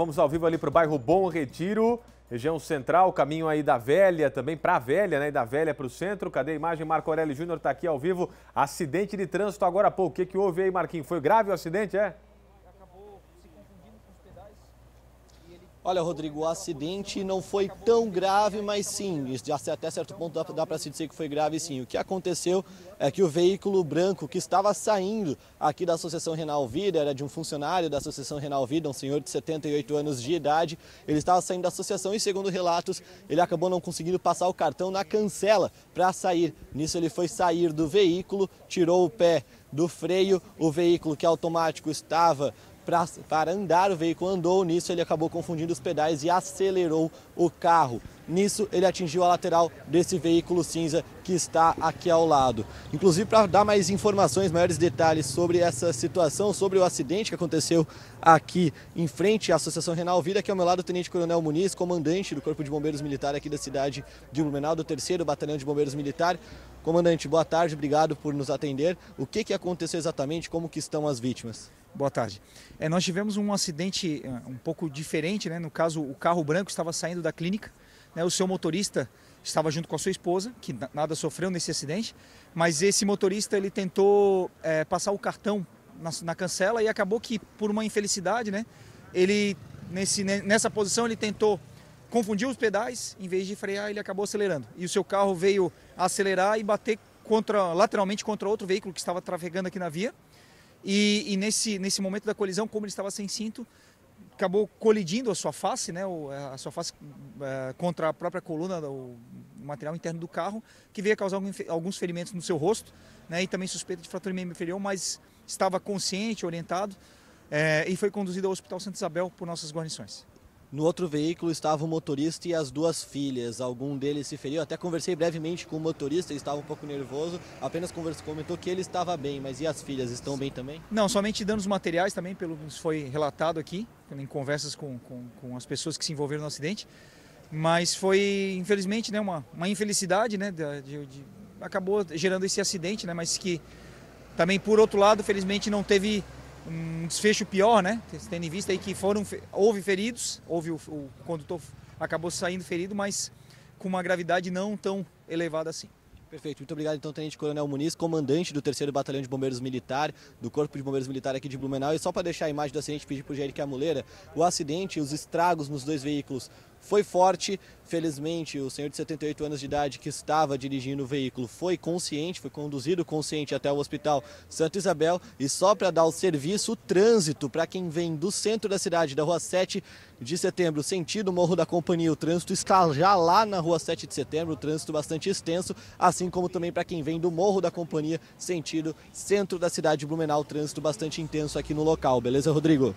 Vamos ao vivo ali para o bairro Bom Retiro, região central, caminho aí da Velha, também para a Velha, né? da Velha para o centro. Cadê a imagem? Marco Aurélio Júnior está aqui ao vivo. Acidente de trânsito agora há pouco. O que, que houve aí, Marquinhos? Foi grave o acidente, é? Olha, Rodrigo, o acidente não foi tão grave, mas sim, até certo ponto dá, para se dizer que foi grave sim. O que aconteceu é que o veículo branco que estava saindo aqui da Associação Renal Vida, era de um funcionário da Associação Renal Vida, um senhor de 78 anos de idade, ele estava saindo da associação e, segundo relatos, ele acabou não conseguindo passar o cartão na cancela para sair. Nisso, ele foi sair do veículo, tirou o pé do freio, o veículo que é automático estava pra, para andar, o veículo andou, nisso ele acabou confundindo os pedais e acelerou o carro. Nisso, ele atingiu a lateral desse veículo cinza que está aqui ao lado. Inclusive, para dar mais informações, maiores detalhes sobre essa situação, sobre o acidente que aconteceu aqui em frente à Associação Renal Vida, aqui é ao meu lado o Tenente Coronel Muniz, comandante do Corpo de Bombeiros Militar aqui da cidade de Blumenau, do 3 Batalhão de Bombeiros Militar. Comandante, boa tarde, obrigado por nos atender. O que, que aconteceu exatamente, como que estão as vítimas? Boa tarde. É, nós tivemos um acidente eh, um pouco diferente, né? no caso o carro branco estava saindo da clínica, né? o seu motorista estava junto com a sua esposa, que nada sofreu nesse acidente, mas esse motorista ele tentou é, passar o cartão na, na, cancela e acabou que por uma infelicidade, né? ele nesse, nessa posição ele tentou confundir os pedais, em vez de frear ele acabou acelerando e o seu carro veio acelerar e bater contra, lateralmente contra outro veículo que estava trafegando aqui na via. E, e nesse, nesse momento da colisão, como ele estava sem cinto, acabou colidindo a sua face, né, a sua face é, contra a própria coluna, o material interno do carro, que veio a causar alguns ferimentos no seu rosto né, e também suspeita de fratura membro inferior, mas estava consciente, orientado é, e foi conduzido ao Hospital Santa Isabel por nossas guarnições. No outro veículo estava o motorista e as duas filhas. Algum deles se feriu. Até conversei brevemente com o motorista, estava um pouco nervoso. Apenas conversou, comentou que ele estava bem, mas e as filhas estão bem também? Não, somente danos materiais também, pelo que foi relatado aqui, em conversas com, com, com as pessoas que se envolveram no acidente. Mas foi, infelizmente, né, uma, uma infelicidade, né? De, de, acabou gerando esse acidente, né? Mas que também, por outro lado, felizmente não teve um desfecho pior, né? Tendo em vista aí que foram houve feridos, houve o, o condutor acabou saindo ferido, mas com uma gravidade não tão elevada assim. Perfeito, muito obrigado então, Tenente Coronel Muniz, comandante do 3 Batalhão de Bombeiros Militar, do Corpo de Bombeiros Militar aqui de Blumenau. E só para deixar a imagem do acidente, pedir para o Jair que a muleira, o acidente, os estragos nos dois veículos foi forte. Felizmente, o senhor de 78 anos de idade que estava dirigindo o veículo foi consciente, foi conduzido consciente até o Hospital Santa Isabel. E só para dar o serviço, o trânsito para quem vem do centro da cidade, da Rua 7 de Setembro, sentido Morro da Companhia, o trânsito está já lá na Rua 7 de Setembro, o trânsito bastante extenso, assim como também para quem vem do Morro da Companhia, sentido centro da cidade de Blumenau, trânsito bastante intenso aqui no local. Beleza, Rodrigo?